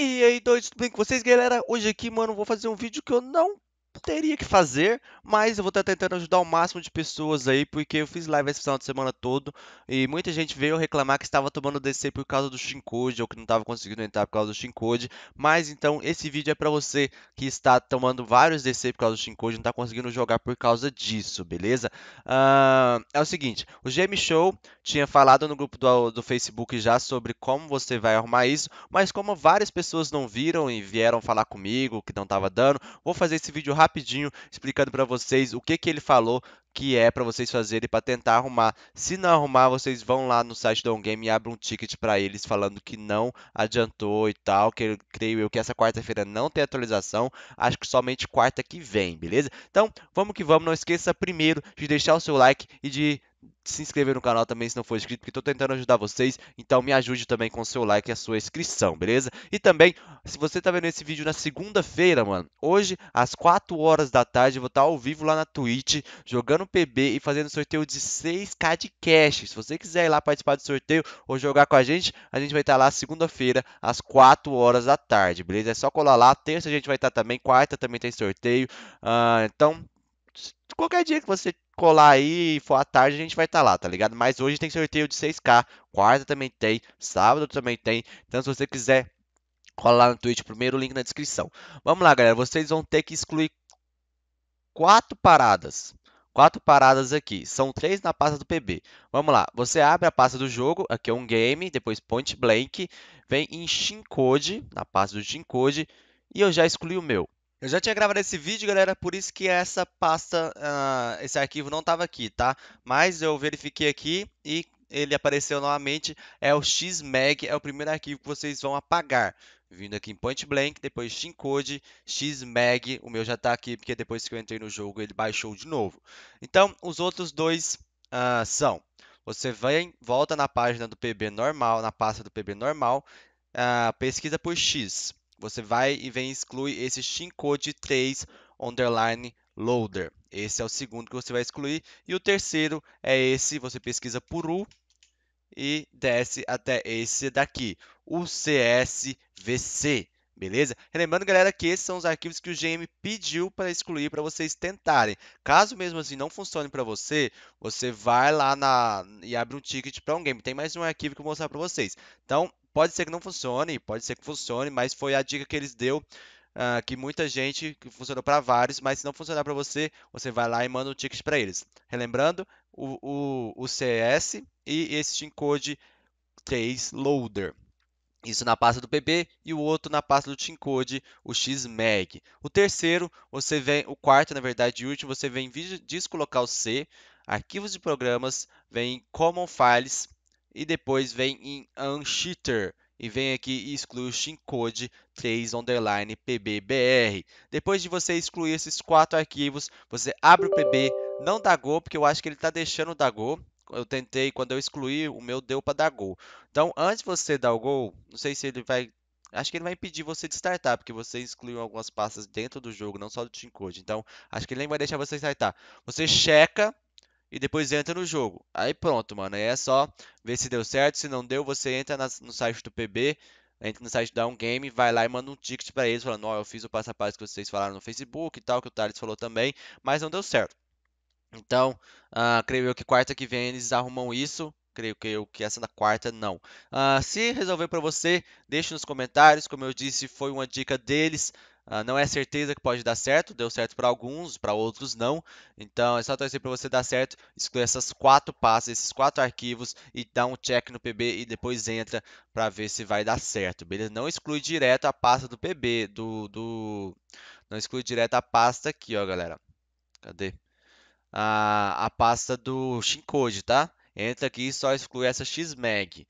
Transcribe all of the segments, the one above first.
E aí, dois, tudo bem com vocês, galera? Hoje aqui, mano, vou fazer um vídeo que eu não teria que fazer, mas eu vou estar tentando ajudar o máximo de pessoas aí, porque eu fiz live esse final de semana todo e muita gente veio reclamar que estava tomando DC por causa do Shincode ou que não estava conseguindo entrar por causa do Shincode, mas então esse vídeo é para você que está tomando vários DC por causa do Shincode e não está conseguindo jogar por causa disso, beleza? Uh, é o seguinte, o GM Show tinha falado no grupo do, do Facebook já sobre como você vai arrumar isso, mas como várias pessoas não viram e vieram falar comigo que não estava dando, vou fazer esse vídeo rápido rapidinho explicando para vocês o que, que ele falou que é para vocês fazerem para tentar arrumar. Se não arrumar, vocês vão lá no site do OnGame e abrem um ticket para eles falando que não adiantou e tal, que eu, creio eu que essa quarta-feira não tem atualização, acho que somente quarta que vem, beleza? Então, vamos que vamos, não esqueça primeiro de deixar o seu like e de se inscrever no canal também se não for inscrito, porque estou tentando ajudar vocês. Então me ajude também com o seu like e a sua inscrição, beleza? E também, se você está vendo esse vídeo na segunda-feira, mano, hoje, às 4 horas da tarde, eu vou estar tá ao vivo lá na Twitch, jogando PB e fazendo sorteio de 6k de cash. Se você quiser ir lá participar do sorteio ou jogar com a gente, a gente vai estar tá lá segunda-feira, às 4 horas da tarde, beleza? É só colar lá. Terça a gente vai estar tá também, quarta também tem sorteio. Uh, então, qualquer dia que você colar aí, for à tarde, a gente vai estar tá lá, tá ligado? Mas hoje tem sorteio de 6K, quarta também tem, sábado também tem. Então, se você quiser, colar lá no Twitch, primeiro link na descrição. Vamos lá, galera, vocês vão ter que excluir quatro paradas. Quatro paradas aqui, são três na pasta do PB. Vamos lá, você abre a pasta do jogo, aqui é um game, depois Point Blank, vem em Shincode, na pasta do Shincode, e eu já excluí o meu. Eu já tinha gravado esse vídeo, galera, por isso que essa pasta, uh, esse arquivo não estava aqui, tá? Mas eu verifiquei aqui e ele apareceu novamente. É o XMAG, é o primeiro arquivo que vocês vão apagar. Vindo aqui em Point Blank, depois Shincode, XMAG, o meu já está aqui, porque depois que eu entrei no jogo ele baixou de novo. Então, os outros dois uh, são... Você vem, volta na página do PB normal, na pasta do PB normal, uh, pesquisa por X você vai e vem excluir esse shincode 3 underline loader. Esse é o segundo que você vai excluir. E o terceiro é esse, você pesquisa por U e desce até esse daqui, o CSVC. Beleza? Lembrando, galera, que esses são os arquivos que o GM pediu para excluir para vocês tentarem. Caso mesmo assim não funcione para você, você vai lá na... e abre um ticket para um game. Tem mais um arquivo que eu vou mostrar para vocês. Então, Pode ser que não funcione, pode ser que funcione, mas foi a dica que eles deu uh, que muita gente que funcionou para vários, mas se não funcionar para você, você vai lá e manda um ticket para eles. Relembrando, o, o, o CS e esse Timcode 3 Loader. Isso na pasta do PB e o outro na pasta do Timcode, o XMAG. O terceiro, você vem, o quarto, na verdade, e último, você vem em o disco local C, arquivos de programas, vem em Common Files e depois vem em uncheater e vem aqui e exclui o shincode 3 underline pbbr. Depois de você excluir esses quatro arquivos, você abre o pb, não dá gol, porque eu acho que ele está deixando dar go. Eu tentei, quando eu excluí, o meu deu para dar go. Então, antes de você dar o gol, não sei se ele vai Acho que ele vai impedir você de startar, porque você excluiu algumas pastas dentro do jogo, não só do shincode. Então, acho que ele nem vai deixar você startar. Você checa e depois entra no jogo. Aí pronto, mano. Aí é só ver se deu certo. Se não deu, você entra no site do PB, entra no site da Um Game, vai lá e manda um ticket para eles falando: Ó, oh, eu fiz o passo a passo que vocês falaram no Facebook e tal, que o Thales falou também, mas não deu certo. Então, uh, creio eu que quarta que vem eles arrumam isso. Creio que, eu, que essa da quarta não. Uh, se resolver para você, deixe nos comentários. Como eu disse, foi uma dica deles. Ah, não é certeza que pode dar certo, deu certo para alguns, para outros não. Então é só torcer para você dar certo, excluir essas quatro pastas, esses quatro arquivos e dar um check no PB e depois entra para ver se vai dar certo, beleza? Não exclui direto a pasta do PB, do, do... não exclui direto a pasta aqui, ó, galera. Cadê? A, ah, a pasta do Shincode, tá? Entra aqui e só exclui essa XMAG.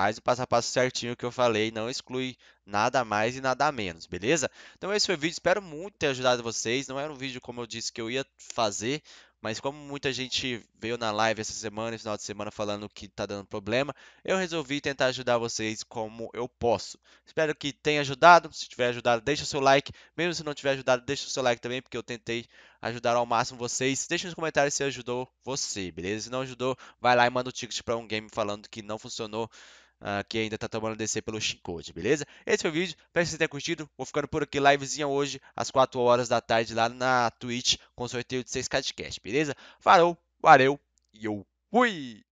Faz o passo a passo certinho que eu falei, não exclui nada mais e nada menos, beleza? Então esse foi o vídeo, espero muito ter ajudado vocês. Não era um vídeo como eu disse que eu ia fazer, mas como muita gente veio na live essa semana, final de semana, falando que tá dando problema, eu resolvi tentar ajudar vocês como eu posso. Espero que tenha ajudado. Se tiver ajudado, deixa o seu like. Mesmo se não tiver ajudado, deixa o seu like também, porque eu tentei ajudar ao máximo vocês. Deixa nos comentários se ajudou você, beleza? Se não ajudou, vai lá e manda o um ticket para um game falando que não funcionou uh, que ainda está tomando DC pelo Shincode, beleza? Esse foi o vídeo, espero que você tenha curtido. Vou ficando por aqui, livezinha hoje, às 4 horas da tarde, lá na Twitch, com sorteio de 6K de cash, beleza? Falou, valeu e eu fui!